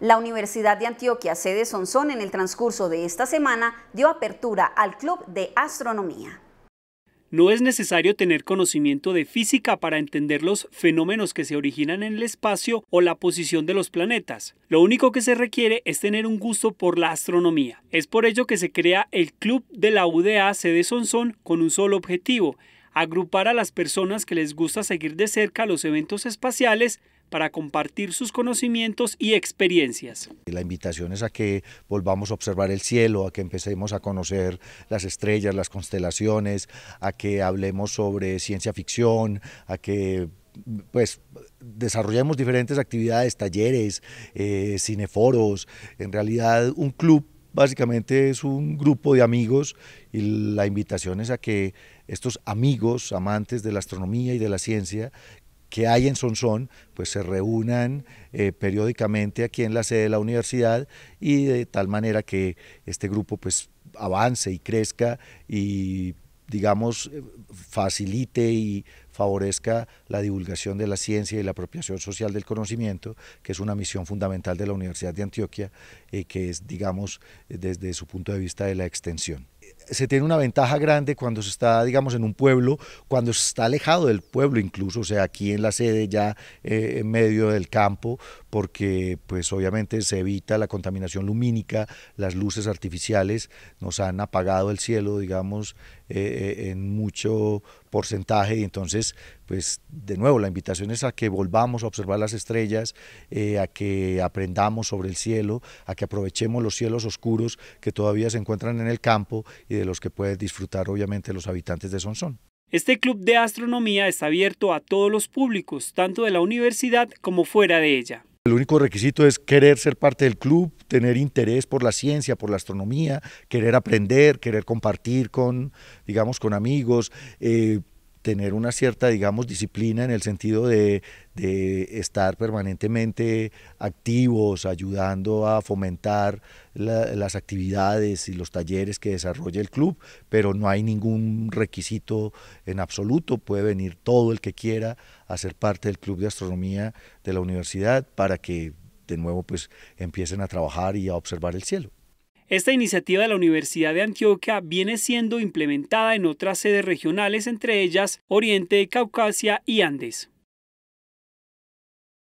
La Universidad de Antioquia, sede Sonsón, en el transcurso de esta semana dio apertura al Club de Astronomía. No es necesario tener conocimiento de física para entender los fenómenos que se originan en el espacio o la posición de los planetas. Lo único que se requiere es tener un gusto por la astronomía. Es por ello que se crea el Club de la UDA sede Sonsón con un solo objetivo, agrupar a las personas que les gusta seguir de cerca los eventos espaciales para compartir sus conocimientos y experiencias. La invitación es a que volvamos a observar el cielo, a que empecemos a conocer las estrellas, las constelaciones, a que hablemos sobre ciencia ficción, a que pues desarrollemos diferentes actividades, talleres, eh, cineforos, en realidad un club básicamente es un grupo de amigos y la invitación es a que estos amigos, amantes de la astronomía y de la ciencia, que hay en Sonsón, pues se reúnan eh, periódicamente aquí en la sede de la universidad y de tal manera que este grupo pues avance y crezca y digamos, eh, facilite y favorezca la divulgación de la ciencia y la apropiación social del conocimiento, que es una misión fundamental de la Universidad de Antioquia, eh, que es, digamos, desde su punto de vista de la extensión se tiene una ventaja grande cuando se está, digamos, en un pueblo, cuando se está alejado del pueblo incluso, o sea, aquí en la sede ya eh, en medio del campo, porque pues obviamente se evita la contaminación lumínica, las luces artificiales nos han apagado el cielo, digamos, eh, eh, en mucho porcentaje y entonces pues de nuevo la invitación es a que volvamos a observar las estrellas, eh, a que aprendamos sobre el cielo, a que aprovechemos los cielos oscuros que todavía se encuentran en el campo y de los que pueden disfrutar obviamente los habitantes de Sonsón. Este club de astronomía está abierto a todos los públicos, tanto de la universidad como fuera de ella. El único requisito es querer ser parte del club, tener interés por la ciencia, por la astronomía, querer aprender, querer compartir con, digamos, con amigos, eh, tener una cierta, digamos, disciplina en el sentido de, estar permanentemente activos, ayudando a fomentar las actividades y los talleres que desarrolla el club, pero no hay ningún requisito en absoluto, puede venir todo el que quiera a ser parte del Club de Astronomía de la universidad para que de nuevo pues empiecen a trabajar y a observar el cielo. Esta iniciativa de la Universidad de Antioquia viene siendo implementada en otras sedes regionales, entre ellas Oriente, Caucasia y Andes.